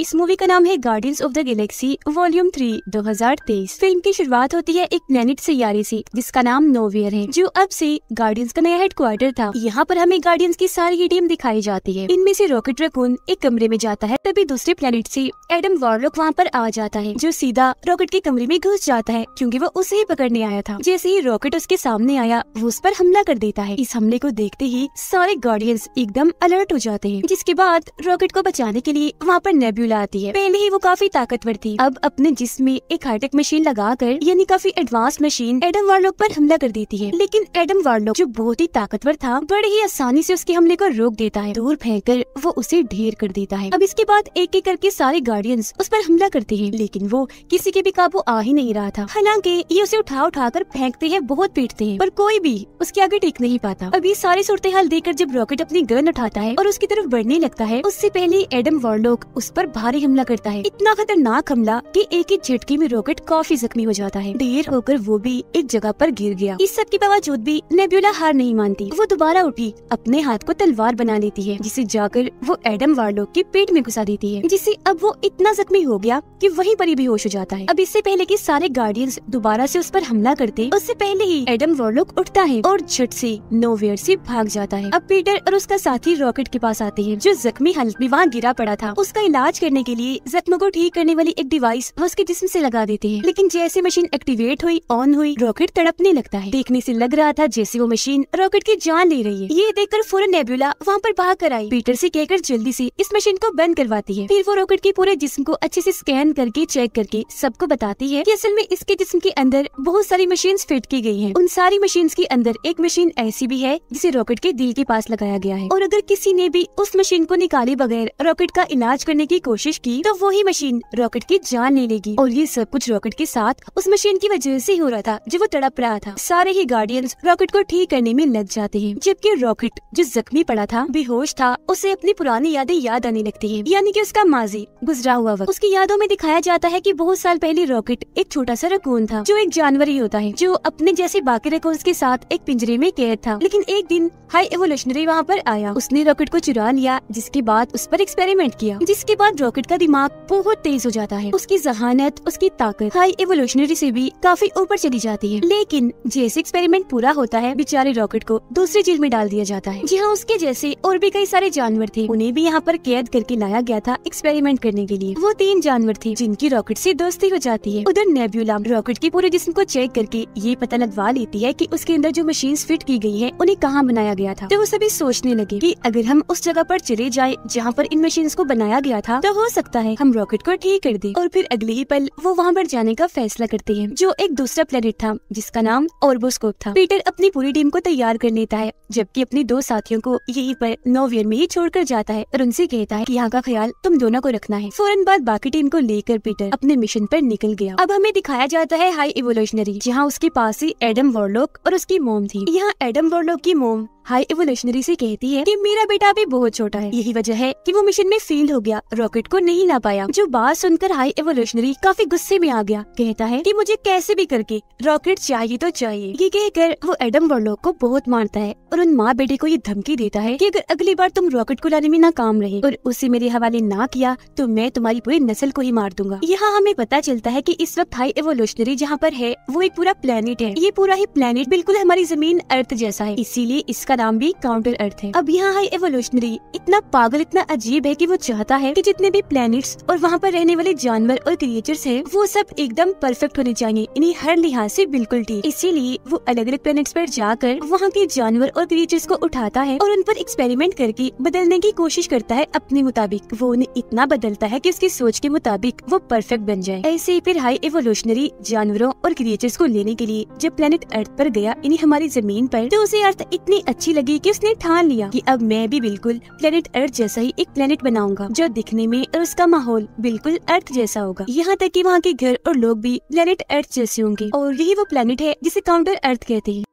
इस मूवी का नाम है Guardians of the Galaxy volume three 2023। फिल्म की शुरुआत होती है एक प्लेनेट सैयारे से जिसका नाम नोवियर है जो अब से गार्डियंस का नया हेडक्वार्टर था यहाँ पर हमें गार्डियंस की सारी ही टीम दिखाई जाती है इनमें से रॉकेट रकून एक कमरे में जाता है तभी दूसरे प्लेनेट से एडम वार्लॉक वहाँ पर आ जाता है जो सीधा रॉकेट के कमरे में घुस जाता है क्यूँकी वो उसे ही पकड़ने आया था जैसे ही रॉकेट उसके सामने आया वो उस पर हमला कर देता है इस हमले को देखते ही सारे गार्डियंस एकदम अलर्ट हो जाते हैं जिसके बाद रॉकेट को बचाने के लिए वहाँ पर नेब्यू फार्मूला आती है पहले ही वो काफी ताकतवर थी अब अपने जिसमे में एक हाईटेक मशीन लगा कर यानी काफी एडवांस मशीन एडम वार्लॉक पर हमला कर देती है लेकिन एडम वार्लॉक जो बहुत ही ताकतवर था बड़े ही आसानी से उसके हमले को रोक देता है दूर फेंक कर वो उसे ढेर कर देता है अब इसके बाद एक एक करके सारे गार्डियंस उस पर हमला करते हैं लेकिन वो किसी के भी काबू आ ही नहीं रहा था हालांकि ये उसे उठा उठा कर फेंकते हैं बहुत पीटते हैं पर कोई भी उसके आगे टिक नहीं पाता अभी सारे सारी सूरत हाल देकर जब रॉकेट अपनी गन उठाता है और उसकी तरफ बढ़ने लगता है उससे पहले एडम वार्लोक उस पर भारी हमला करता है इतना खतरनाक हमला कि एक ही झटके में रॉकेट काफी जख्मी हो जाता है देर होकर वो भी एक जगह पर गिर गया इस सब के बावजूद भी नेब्यूला हार नहीं मानती वो दोबारा उठी अपने हाथ को तलवार बना लेती है जिसे जाकर वो एडम वार्लो के पेट में घुसा देती है जिसे अब वो इतना जख्मी हो गया की वही पर ही बेहोश हो जाता है अब इससे पहले की सारे गार्डियंस दोबारा ऐसी उस पर हमला करते उससे पहले ही एडम वार्लोक उठता है और झट से नोवेयर से भाग जाता है अब पीटर और उसका साथी रॉकेट के पास आते हैं जो जख्मी हालत में वहाँ गिरा पड़ा था उसका इलाज करने के लिए जख्म को ठीक करने वाली एक डिवाइस वो उसके जिस्म से लगा देते हैं लेकिन जैसे मशीन एक्टिवेट हुई ऑन हुई रॉकेट तड़पने लगता है देखने से लग रहा था जैसे वो मशीन रॉकेट की जान ले रही है ये देखकर फौरन नेबुला वहाँ पर भाग कर आई पीटर से कहकर जल्दी से इस मशीन को बंद करवाती है फिर वो रॉकेट के पूरे जिस्म को अच्छे से स्कैन करके चेक करके सबको बताती है कि असल में इसके जिस्म के अंदर बहुत सारी मशीन फिट की गई है उन सारी मशीन के अंदर एक मशीन ऐसी भी है जिसे रॉकेट के दिल के पास लगाया गया है और अगर किसी ने भी उस मशीन को निकाले बगैर रॉकेट का इलाज करने की कोशिश कोशिश की तो वही मशीन रॉकेट की जान ले लेगी और ये सब कुछ रॉकेट के साथ उस मशीन की वजह से हो रहा था जो वो तड़प रहा था सारे ही गार्डियंस रॉकेट को ठीक करने में लग जाते हैं जबकि रॉकेट जो जख्मी पड़ा था बेहोश था उसे अपनी पुरानी यादें याद आने लगती है यानी की उसका माजी गुजरा हुआ वक्त उसकी यादों में दिखाया जाता है की बहुत साल पहले रॉकेट एक छोटा सा रकून था जो एक जानवर ही होता है जो अपने जैसे बाकी रकून के साथ एक पिंजरे में कैद था लेकिन एक दिन हाई एवोल्यूशनरी वहाँ पर आया उसने रॉकेट को चुरा लिया जिसके बाद उस पर एक्सपेरिमेंट किया जिसके बाद रॉकेट का दिमाग बहुत तेज हो जाता है उसकी जहानत उसकी ताकत हाई एवोल्यूशनरी से भी काफी ऊपर चली जाती है लेकिन जैसे एक्सपेरिमेंट पूरा होता है बेचारे रॉकेट को दूसरी चीज में डाल दिया जाता है जहाँ उसके जैसे और भी कई सारे जानवर थे उन्हें भी यहाँ पर कैद करके लाया गया था एक्सपेरिमेंट करने के लिए वो तीन जानवर थे जिनकी रॉकेट से दोस्ती हो जाती है उधर नेब्यूला रॉकेट के पूरे जिसम को चेक करके ये पता लगवा लेती है की उसके अंदर जो मशीन फिट की गई है उन्हें कहाँ बनाया गया था तो वो सभी सोचने लगे की अगर हम उस जगह आरोप चले जाए जहाँ पर इन मशीन को बनाया गया था तो हो सकता है हम रॉकेट को ठीक कर दे और फिर अगले ही पल वो वहाँ पर जाने का फैसला करते हैं जो एक दूसरा प्लेनेट था जिसका नाम ऑर्बोस्कोप था पीटर अपनी पूरी टीम को तैयार कर लेता है जबकि अपने दो साथियों को यही पर नोवियर में ही कर जाता है और उनसे कहता है की यहाँ का ख्याल तुम दोनों को रखना है फौरन बाद बाकी टीम को लेकर पीटर अपने मिशन आरोप निकल गया अब हमें दिखाया जाता है हाई इवोल्यूशनरी जहाँ उसके पास ही एडम वॉर्लोक और उसकी मोम थी यहाँ एडम वॉर्लोक की मोम हाई इवोल्यूशनरी से कहती है कि मेरा बेटा भी बहुत छोटा है यही वजह है कि वो मिशन में फेल हो गया रॉकेट को नहीं ला पाया जो बात सुनकर हाई इवोल्यूशनरी काफी गुस्से में आ गया कहता है कि मुझे कैसे भी करके रॉकेट चाहिए तो चाहिए ये कहकर वो एडम वर्लोक को बहुत मारता है और उन माँ बेटे को ये धमकी देता है की अगर अगली बार तुम रॉकेट को लाने में नाकाम रहे और उसे मेरे हवाले ना किया तो मैं तुम्हारी पूरी नस्ल को ही मार दूंगा यहाँ हमें पता चलता है की इस वक्त हाई एवोल्यूशनरी जहाँ पर है वो एक पूरा प्लेनेट है ये पूरा ही प्लेनेट बिल्कुल हमारी जमीन अर्थ जैसा है इसीलिए इसका जिसका नाम भी काउंटर अर्थ है अब यहाँ हाई एवोल्यूशनरी इतना पागल इतना अजीब है की वो चाहता है की जितने भी प्लैनेट्स और वहाँ पर रहने वाले जानवर और क्रिएचर्स है वो सब एकदम परफेक्ट होने चाहिए इन्हें हर लिहाज से बिल्कुल ठीक इसीलिए वो अलग अलग प्लेनेट्स पर जाकर वहाँ के जानवर और क्रिएचर्स को उठाता है और उन पर एक्सपेरिमेंट करके बदलने की कोशिश करता है अपने मुताबिक वो उन्हें इतना बदलता है की उसकी सोच के मुताबिक वो परफेक्ट बन जाए ऐसे ही फिर हाई एवोल्यूशनरी जानवरों और क्रिएचर्स को लेने के लिए जब प्लेनेट अर्थ पर गया इन्हें हमारी जमीन पर तो उसे अर्थ इतनी अच्छी अच्छी लगी कि उसने ठान लिया कि अब मैं भी बिल्कुल प्लेनेट अर्थ जैसा ही एक प्लेनेट बनाऊंगा जो दिखने में और उसका माहौल बिल्कुल अर्थ जैसा होगा यहाँ तक कि वहाँ के घर और लोग भी प्लेनेट अर्थ जैसे होंगे और यही वो प्लेनेट है जिसे काउंटर अर्थ कहते हैं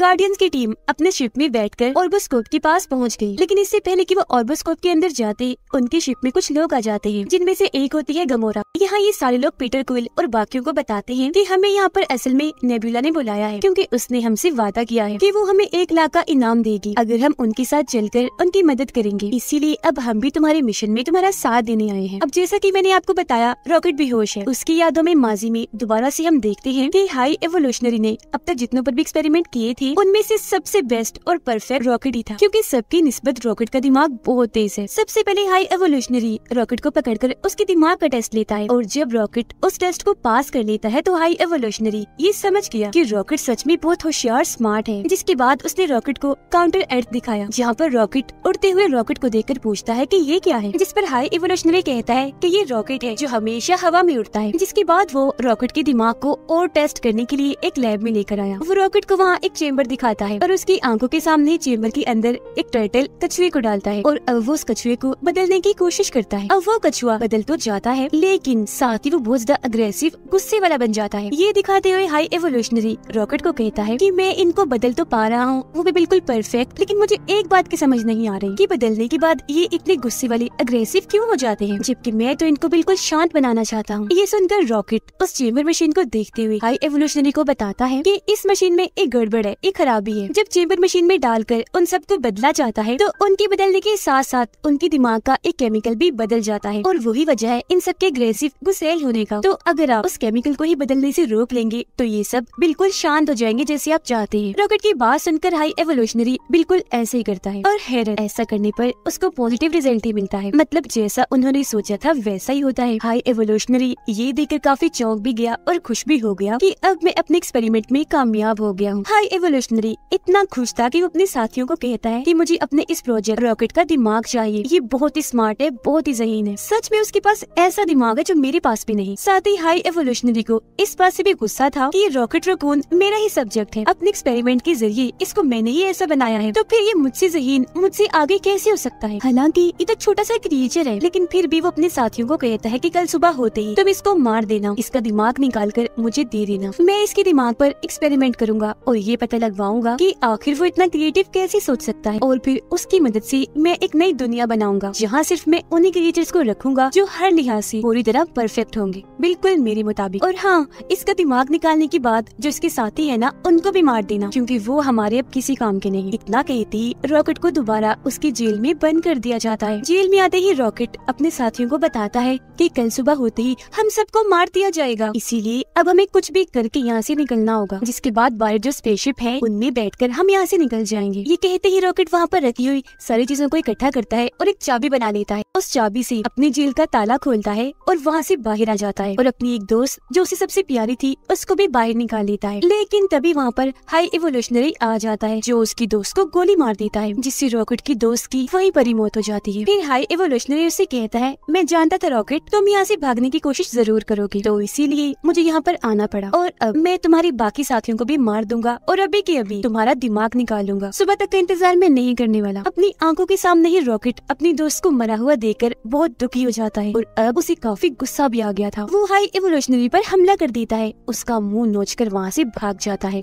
गार्डियंस की टीम अपने शिप में बैठकर ऑर्बोस्कोप के पास पहुंच गई लेकिन इससे पहले कि वो ऑर्बोस्कोप के अंदर जाते उनके शिप में कुछ लोग आ जाते हैं जिनमें से एक होती है गमोरा यहाँ ये सारे लोग पीटर कुल और बाकियों को बताते हैं कि हमें यहाँ पर असल में नेबुला ने बुलाया है क्योंकि उसने हमसे वादा किया है कि वो हमें एक लाख का इनाम देगी अगर हम उनके साथ कर उनकी मदद करेंगे इसीलिए अब हम भी तुम्हारे मिशन में तुम्हारा साथ देने आए हैं अब जैसा की मैंने आपको बताया रॉकेट बेहोश है उसकी यादों में माजी में दोबारा ऐसी हम देखते हैं की हाई एवोल्यूशनरी ने अब तक जितनों पर भी एक्सपेरिमेंट किए थे थी उनमें से सबसे बेस्ट और परफेक्ट रॉकेट ही था क्योंकि सबकी निस्बत रॉकेट का दिमाग बहुत तेज है सबसे पहले हाई एवोल्यूशनरी रॉकेट को पकड़कर उसके दिमाग का टेस्ट लेता है और जब रॉकेट उस टेस्ट को पास कर लेता है तो हाई एवोल्यूशनरी ये समझ गया की रॉकेट सच में बहुत होशियार स्मार्ट है जिसके बाद उसने रॉकेट को काउंटर एड दिखाया जहाँ पर रॉकेट उड़ते हुए रॉकेट को देख पूछता है की ये क्या है जिस पर हाई एवोल्यूशनरी कहता है की ये रॉकेट है जो हमेशा हवा में उड़ता है जिसके बाद वो रॉकेट के दिमाग को और टेस्ट करने के लिए एक लैब में लेकर आया वो रॉकेट को वहाँ एक चेम्बर दिखाता है और उसकी आंखों के सामने चेम्बर के अंदर एक टर्टल कछुए को डालता है और अब वो उस कछुए को बदलने की कोशिश करता है अब वो कछुआ बदल तो जाता है लेकिन साथ ही वो बहुत ज्यादा अग्रेसिव गुस्से वाला बन जाता है ये दिखाते हुए हाई एवोल्यूशनरी रॉकेट को कहता है की मैं इनको बदल तो पा रहा हूँ वो भी बिल्कुल परफेक्ट लेकिन मुझे एक बात की समझ नहीं आ रही की बदलने के बाद ये इतने गुस्से वाले अग्रेसिव क्यूँ हो जाते हैं जबकि मैं तो इनको बिल्कुल शांत बनाना चाहता हूँ ये सुनकर रॉकेट उस चेम्बर मशीन को देखते हुए हाई एवोल्यूशनरी को बताता है की इस मशीन में एक गड़बड़ है ये खराबी है जब चेम्बर मशीन में डालकर उन सबको बदला जाता है तो उनके बदलने के साथ साथ उनके दिमाग का एक केमिकल भी बदल जाता है और वही वजह है इन सबके अग्रेसिव गुसेल होने का तो अगर आप उस केमिकल को ही बदलने से रोक लेंगे तो ये सब बिल्कुल शांत हो जाएंगे जैसे आप चाहते हैं रॉकेट की बात सुनकर हाई एवोल्यूशनरी बिल्कुल ऐसे ही करता है और हैरत ऐसा करने पर उसको पॉजिटिव रिजल्ट ही मिलता है मतलब जैसा उन्होंने सोचा था वैसा ही होता है हाई एवोल्यूशनरी ये देखकर काफी चौंक भी गया और खुश भी हो गया की अब मैं अपने एक्सपेरिमेंट में कामयाब हो गया हूँ हाई रिवोल्यूशनरी इतना खुश था कि वो अपने साथियों को कहता है कि मुझे अपने इस प्रोजेक्ट रॉकेट का दिमाग चाहिए ये बहुत ही स्मार्ट है बहुत ही जहीन है सच में उसके पास ऐसा दिमाग है जो मेरे पास भी नहीं साथ ही हाई एवोल्यूशनरी को इस बात ऐसी भी गुस्सा था की रॉकेट रकून मेरा ही सब्जेक्ट है अपने एक्सपेरिमेंट के जरिए इसको मैंने ही ऐसा बनाया है तो फिर ये मुझसे जहीन मुझसे आगे कैसे हो सकता है हालांकि ये तो छोटा सा क्रिएचर है लेकिन फिर भी वो अपने साथियों को कहता है की कल सुबह होते ही तुम इसको मार देना इसका दिमाग निकाल कर मुझे दे देना मैं इसके दिमाग आरोप एक्सपेरिमेंट करूंगा और ये पता पता लगवाऊंगा कि आखिर वो इतना क्रिएटिव कैसे सोच सकता है और फिर उसकी मदद से मैं एक नई दुनिया बनाऊंगा जहाँ सिर्फ मैं उन्हीं क्रिएटर्स को रखूंगा जो हर लिहाज से पूरी तरह परफेक्ट होंगे बिल्कुल मेरे मुताबिक और हाँ इसका दिमाग निकालने की बात जो इसके साथी है ना उनको भी मार देना क्योंकि वो हमारे अब किसी काम के नहीं इतना कहती रॉकेट को दोबारा उसकी जेल में बंद कर दिया जाता है जेल में आते ही रॉकेट अपने साथियों को बताता है की कल सुबह होते ही हम सबको मार दिया जाएगा इसीलिए अब हमें कुछ भी करके यहाँ से निकलना होगा जिसके बाद बायर जो स्पेसशिप है उनमें बैठकर हम यहाँ से निकल जाएंगे ये कहते ही रॉकेट वहाँ पर रखी हुई सारी चीजों को इकट्ठा करता है और एक चाबी बना लेता है उस चाबी से अपनी जेल का ताला खोलता है और वहाँ से बाहर आ जाता है और अपनी एक दोस्त जो उसे सबसे प्यारी थी उसको भी बाहर निकाल लेता है लेकिन तभी वहाँ पर हाई इवोल्यूशनरी आ जाता है जो उसकी दोस्त को गोली मार देता है जिससे रॉकेट की दोस्त की वही परी मौत हो जाती है फिर हाई इवोल्यूशनरी उसे कहता है मैं जानता था रॉकेट तुम यहाँ से भागने की कोशिश जरूर करोगे तो इसीलिए मुझे यहाँ पर आना पड़ा और अब मैं तुम्हारी बाकी साथियों को भी मार दूंगा और अब अभी की अभी तुम्हारा दिमाग निकालूंगा सुबह तक का इंतजार मैं नहीं करने वाला अपनी आंखों के सामने ही रॉकेट अपनी दोस्त को मरा हुआ देकर बहुत दुखी हो जाता है और अब उसे काफी गुस्सा भी आ गया था वो हाई इवोल्यूशनरी पर हमला कर देता है उसका मुंह नोच कर वहाँ से भाग जाता है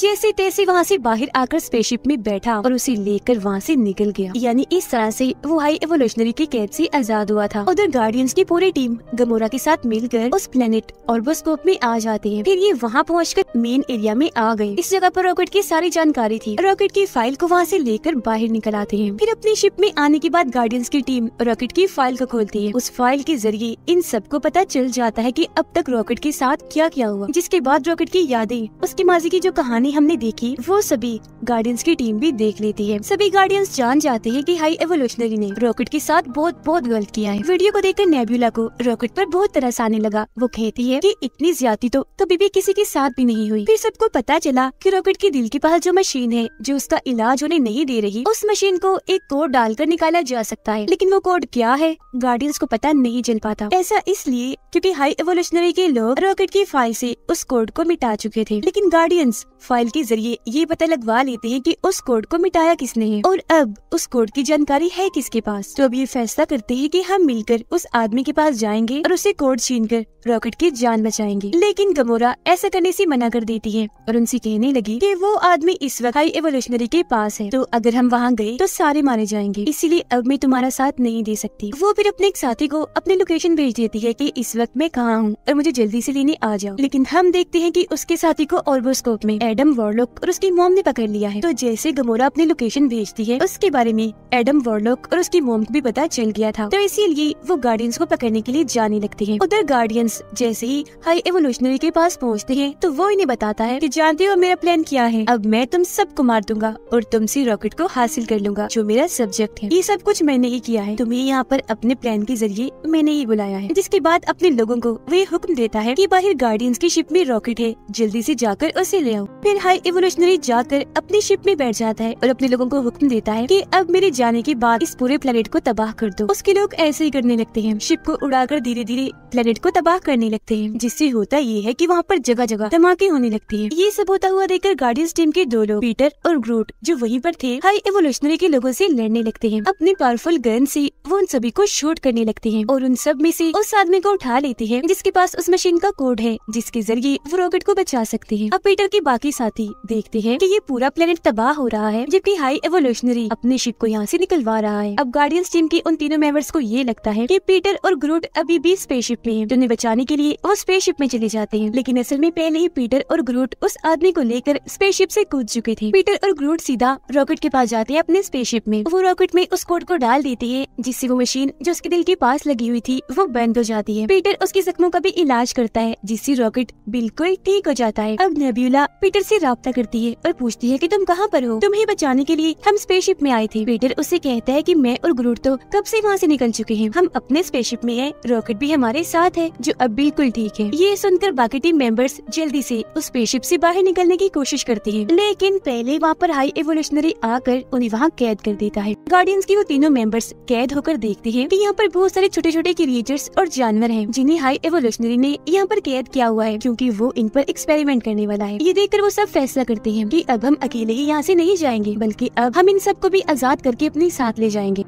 जैसे तैसे वहाँ से बाहर आकर स्पेसशिप में बैठा और उसे लेकर वहाँ से निकल गया यानी इस तरह से वो हाई एवोल्यूशनरी के कैद से आजाद हुआ था उधर गार्डियंस की पूरी टीम गमोरा के साथ मिलकर उस प्लेनेट ऑर्बोस्कोप में आ जाते हैं फिर ये वहाँ पहुँच कर मेन एरिया में आ गए इस जगह पर रॉकेट की सारी जानकारी थी रॉकेट की फाइल को वहाँ से लेकर बाहर निकल आते हैं फिर अपनी शिप में आने के बाद गार्डियंस की टीम रॉकेट की फाइल को खोलती है उस फाइल के जरिए इन सबको पता चल जाता है की अब तक रॉकेट के साथ क्या क्या हुआ जिसके बाद रॉकेट की यादें उसके माजी की जो कहानी कहानी हमने देखी वो सभी गार्डियंस की टीम भी देख लेती है सभी गार्डियंस जान जाते हैं कि हाई एवोल्यूशनरी ने रॉकेट के साथ बहुत बहुत गलत किया है वीडियो को देखकर नेबुला को रॉकेट पर बहुत तरस आने लगा वो कहती है कि इतनी ज्यादा तो कभी भी किसी के साथ भी नहीं हुई फिर सबको पता चला कि रॉकेट के दिल के पास जो मशीन है जो उसका इलाज उन्हें नहीं दे रही उस मशीन को एक कोड डालकर निकाला जा सकता है लेकिन वो कोड क्या है गार्डियंस को पता नहीं चल पाता ऐसा इसलिए क्योंकि हाई एवोल्यूशनरी के लोग रॉकेट की फाइल से उस कोड को मिटा चुके थे लेकिन गार्डियंस फाइल फाइल के जरिए ये पता लगवा लेते हैं कि उस कोड को मिटाया किसने है और अब उस कोड की जानकारी है किसके पास तो अब ये फैसला करते हैं कि हम मिलकर उस आदमी के पास जाएंगे और उसे कोड छीन कर रॉकेट की जान बचाएंगे लेकिन गमोरा ऐसा करने से मना कर देती है और उनसे कहने लगी कि वो आदमी इस वक्त हाई एवोल्यूशनरी के पास है तो अगर हम वहाँ गए तो सारे मारे जाएंगे इसीलिए अब मैं तुम्हारा साथ नहीं दे सकती वो फिर अपने एक साथी को अपने लोकेशन भेज देती है की इस वक्त मैं कहाँ हूँ और मुझे जल्दी ऐसी लेने आ जाओ लेकिन हम देखते हैं की उसके साथी को और स्कोप में एड एडम वॉरलॉक और उसकी मोम ने पकड़ लिया है तो जैसे गमोरा अपनी लोकेशन भेजती है उसके बारे में एडम वॉरलॉक और उसकी मोम को भी पता चल गया था तो इसीलिए वो गार्डियंस को पकड़ने के लिए जाने लगते है उधर गार्डियंस जैसे ही हाई एवोल्यूशनरी के पास पहुँचते हैं तो वो इन्हें बताता है की जानते हो मेरा प्लान क्या है अब मैं तुम सबको मार दूंगा और तुम रॉकेट को हासिल कर लूंगा जो मेरा सब्जेक्ट है ये सब कुछ मैंने ही किया है तुम्हें यहाँ पर अपने प्लान के जरिए मैंने ही बुलाया है जिसके बाद अपने लोगों को वे हुक्म देता है कि बाहर गार्डियंस की शिप में रॉकेट है जल्दी से जाकर उसे ले आओ फिर हाई एवोल्यूशनरी जाकर अपनी शिप में बैठ जाता है और अपने लोगों को हुक्म देता है कि अब मेरे जाने के बाद इस पूरे प्लेनेट को तबाह कर दो उसके लोग ऐसे ही करने लगते हैं शिप को उड़ाकर धीरे धीरे प्लेनेट को तबाह करने लगते हैं जिससे होता ये है कि वहाँ पर जगह जगह धमाके होने लगते हैं ये सब होता हुआ देखकर गार्डियंस टीम के दो लोग पीटर और ग्रूट जो वहीं पर थे हाई एवोल्यूशनरी के लोगों से लड़ने लगते हैं अपनी पावरफुल गन से वो उन सभी को शूट करने लगते हैं और उन सब में से उस आदमी को उठा लेते हैं जिसके पास उस मशीन का कोड है जिसके जरिए वो रॉकेट को बचा सकते हैं अब पीटर के बाकी साथी देखते हैं कि ये पूरा प्लेनेट तबाह हो रहा है जबकि हाई एवोल्यूशनरी अपने शिप को यहाँ से निकलवा रहा है अब गार्डियंस टीम के उन तीनों मेंबर्स को ये लगता है कि पीटर और ग्रूट अभी भी स्पेसशिप में हैं जिन्हें बचाने के लिए वो स्पेसशिप में चले जाते हैं लेकिन असल में पहले ही पीटर और ग्रूट उस आदमी को लेकर स्पेसशिप से कूद चुके थे पीटर और ग्रूट सीधा रॉकेट के पास जाते हैं अपने स्पेसशिप में वो रॉकेट में उस कोड को डाल देती है जिससे वो मशीन जो उसके दिल के पास लगी हुई थी वो बंद हो जाती है पीटर उसके जख्मों का भी इलाज करता है जिससे रॉकेट बिल्कुल ठीक हो जाता है अब नेब्यूला पीटर से रबता करती है और पूछती है कि तुम कहाँ पर हो तुम्हें बचाने के लिए हम स्पेसशिप में आए थे पीटर उससे कहता है कि मैं और गुरु तो कब से वहाँ से निकल चुके हैं हम अपने स्पेसशिप में हैं रॉकेट भी हमारे साथ है जो अब बिल्कुल ठीक है ये सुनकर बाकी टीम मेंबर्स जल्दी से उस स्पेसशिप से बाहर निकलने की कोशिश करती है लेकिन पहले वहाँ पर हाई एवोल्यूशनरी आकर उन्हें वहाँ कैद कर देता है गार्डियंस की वो तीनों मेंबर्स कैद होकर देखते हैं की यहाँ पर बहुत सारे छोटे छोटे क्रिएटर्स और जानवर है जिन्हें हाई एवोल्यूशनरी ने यहाँ पर कैद किया हुआ है क्यूँकी वो इन पर एक्सपेरिमेंट करने वाला है ये देखकर वो सब फैसला करते हैं कि अब हम अकेले ही यहाँ से नहीं जाएंगे बल्कि अब हम इन सबको भी आजाद करके अपने साथ ले जाएंगे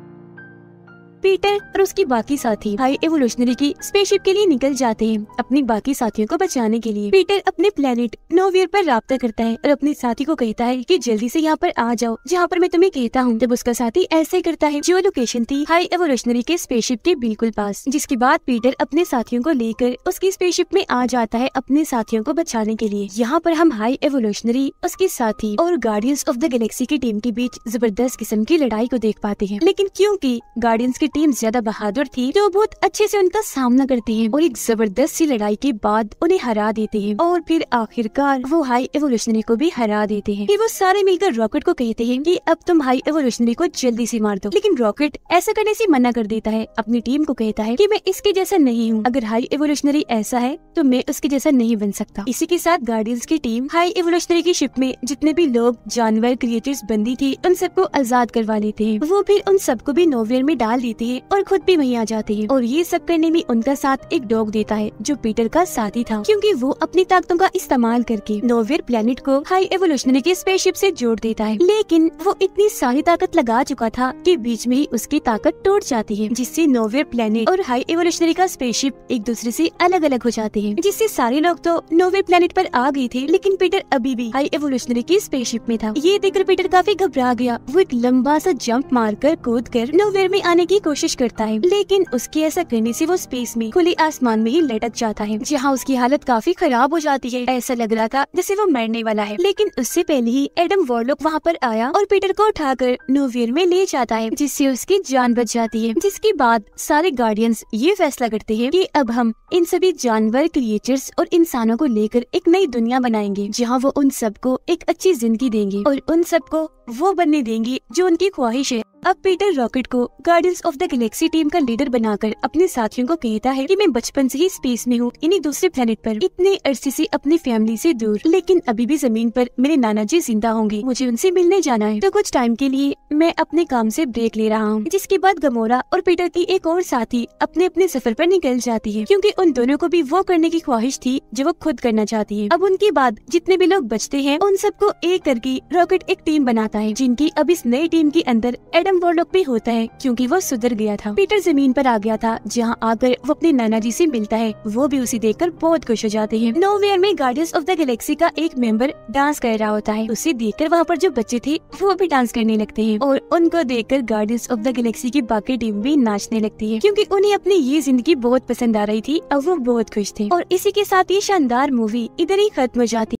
पीटर और उसकी बाकी साथी हाई एवोल्यूशनरी की स्पेसशिप के लिए निकल जाते हैं अपनी बाकी साथियों को बचाने के लिए पीटर अपने प्लेनेट नोवियर पर रब्ता करता है और अपने साथी को कहता है कि जल्दी से यहाँ पर आ जाओ जहाँ पर मैं तुम्हें कहता हूँ जब उसका साथी ऐसे करता है जो लोकेशन थी हाई एवोल्यूशनरी के स्पेसशिप के बिल्कुल पास जिसके बाद पीटर अपने साथियों को लेकर उसकी स्पेसशिप में आ जाता है अपने साथियों को बचाने के लिए यहाँ पर हम हाई एवोल्यूशनरी उसके साथी और गार्डियंस ऑफ द गैलेक्सी की टीम के बीच जबरदस्त किस्म की लड़ाई को देख पाते हैं लेकिन क्योंकि गार्डियंस की टीम ज्यादा बहादुर थी जो बहुत अच्छे से उनका सामना करती है और एक जबरदस्त सी लड़ाई के बाद उन्हें हरा देती है और फिर आखिरकार वो हाई एवोल्यूशनरी को भी हरा देते हैं फिर वो सारे मिलकर रॉकेट को कहते हैं कि अब तुम हाई एवोल्यूशनरी को जल्दी से मार दो लेकिन रॉकेट ऐसा करने से मना कर देता है अपनी टीम को कहता है कि मैं इसके जैसा नहीं हूँ अगर हाई एवोल्यूशनरी ऐसा है तो मैं उसके जैसा नहीं बन सकता इसी के साथ गार्डियंस की टीम हाई एवोल्यूशनरी की शिप में जितने भी लोग जानवर क्रिएटर्स बंदी थी उन सबको आजाद करवा लेते हैं वो फिर उन सबको भी नोवेयर में डाल देते जाती है और खुद भी वहीं आ जाती है और ये सब करने में उनका साथ एक डॉग देता है जो पीटर का साथी था क्योंकि वो अपनी ताकतों का इस्तेमाल करके नोवेर प्लेनेट को हाई एवोल्यूशनरी के स्पेसशिप से जोड़ देता है लेकिन वो इतनी सारी ताकत लगा चुका था कि बीच में ही उसकी ताकत टूट जाती है जिससे नोवेर प्लेनेट और हाई एवोल्यूशनरी का स्पेसशिप एक दूसरे से अलग अलग हो जाते हैं जिससे सारे लोग तो नोवेर प्लेनेट पर आ गए थे लेकिन पीटर अभी भी हाई एवोल्यूशनरी की स्पेसशिप में था ये देखकर पीटर काफी घबरा गया वो एक लंबा सा जंप मारकर कूद कर नोवेर में आने की कोशिश कोशिश करता है लेकिन उसके ऐसा करने से वो स्पेस में खुले आसमान में ही लटक जाता है जहाँ उसकी हालत काफी खराब हो जाती है ऐसा लग रहा था जैसे वो मरने वाला है लेकिन उससे पहले ही एडम वॉर्लोक वहाँ पर आया और पीटर को उठाकर नोवियर में ले जाता है जिससे उसकी जान बच जाती है जिसके बाद सारे गार्डियंस ये फैसला करते हैं कि अब हम इन सभी जानवर क्रिएचर्स और इंसानों को लेकर एक नई दुनिया बनाएंगे जहाँ वो उन सबको एक अच्छी जिंदगी देंगे और उन सबको वो बनने देंगे जो उनकी ख्वाहिश है अब पीटर रॉकेट को Guardians of the Galaxy team का लीडर बनाकर अपने साथियों को कहता है कि मैं बचपन से ही स्पेस में हूँ इन्हीं दूसरे प्लेनेट पर इतने अरसे से अपनी फैमिली से दूर लेकिन अभी भी जमीन पर मेरे नाना जी जिंदा होंगे मुझे उनसे मिलने जाना है तो कुछ टाइम के लिए मैं अपने काम से ब्रेक ले रहा हूँ जिसके बाद गमोरा और पीटर की एक और साथी अपने अपने सफर पर निकल जाती है क्योंकि उन दोनों को भी वो करने की ख्वाहिश थी जो वो खुद करना चाहती है अब उनके बाद जितने भी लोग बचते हैं उन सबको एक करके रॉकेट एक टीम बनाता है जिनकी अब इस नई टीम के अंदर एडम एडम वॉर्लॉक भी होता है क्योंकि वो सुधर गया था पीटर जमीन पर आ गया था जहाँ आकर वो अपने नाना जी से मिलता है वो भी उसे देखकर बहुत खुश हो जाते हैं नोवेयर में गार्डियंस ऑफ द गैलेक्सी का एक मेंबर डांस कर रहा होता है उसे देख कर वहाँ पर जो बच्चे थे वो भी डांस करने लगते हैं और उनको देख कर गार्डियंस ऑफ द गैलेक्सी की बाकी टीम भी नाचने लगती है क्यूँकी उन्हें अपनी ये जिंदगी बहुत पसंद आ रही थी और वो बहुत खुश थे और इसी के साथ ये शानदार मूवी इधर ही खत्म हो जाती